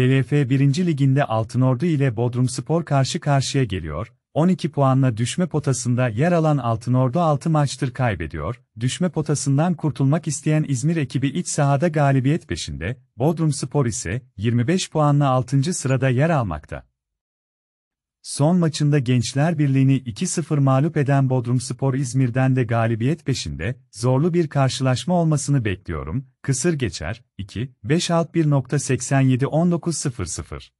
TVF 1. Liginde Altınordu ile Bodrum Spor karşı karşıya geliyor. 12 puanla düşme potasında yer alan Altınordu 6 maçtır kaybediyor. Düşme potasından kurtulmak isteyen İzmir ekibi iç sahada galibiyet peşinde. Bodrum Spor ise 25 puanla 6. sırada yer almakta. Son maçında Gençler Birliği'ni 2-0 mağlup eden Bodrumspor İzmir'den de galibiyet peşinde, zorlu bir karşılaşma olmasını bekliyorum, kısır geçer, 2, 5 6 1.87 19-0-0